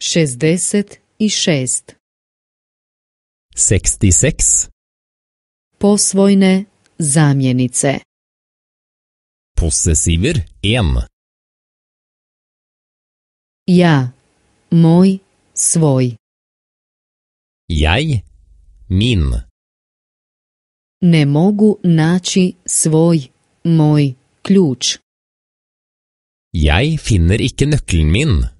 66 66 Posvojne zamjenice Possessiver 1 Ja, moj, svoj Jaj, min Ne mogu naći svoj, moj ključ. Jeg finner ikke nøkkelen min.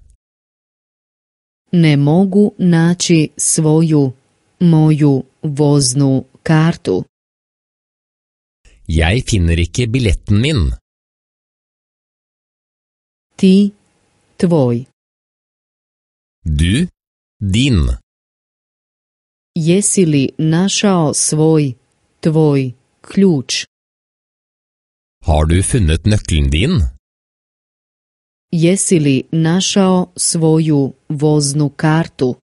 ne mogu naći svoju, moju voznu kartu. Jeg finner ikke biletten min. Ti, tvoj. Du, din. Jesi li našao svoj, tvoj, ključ? Har du funnet nøkkelen din? Jesi li našao svoju voznu kartu?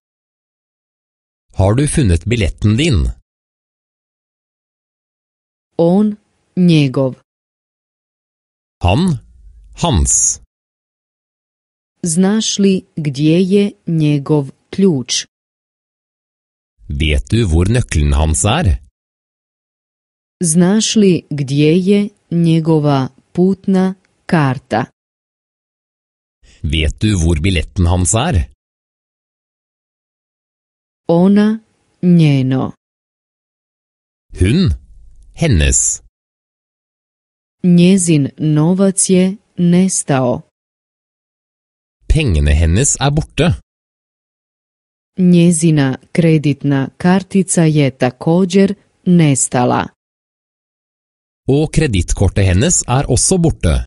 Har du funnet billetten din? On, njegov. Han, hans. Znaš li gdje je njegov ključ? Vet du hvor nøkkelen hans er? Znaš li gdje je njegova putna karta? Vet du hvor billetten hans er? Ona njeno. Hun hennes. Njezin novac je nestao. Pengene hennes er borte. Njezina kreditna kartica je također nestala. Og kreditkortet hennes er også borte.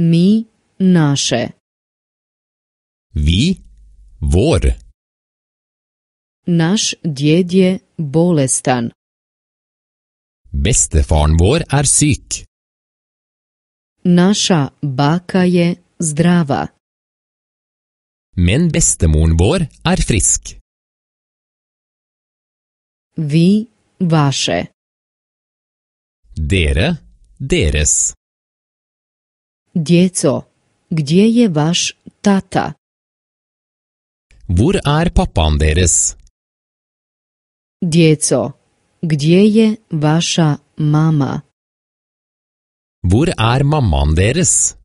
Mi naše. Vi vor. Naš djed je bolestan. Beste vor er syk. Naša baka je zdrava. Men bestemoren vår er frisk. Vi vaše. Dere deres. Dieco, gdzie je wasz tata? Hvor er pappaen deres? Dieco, gdzie je wasza mama? Hvor er mammaen deres?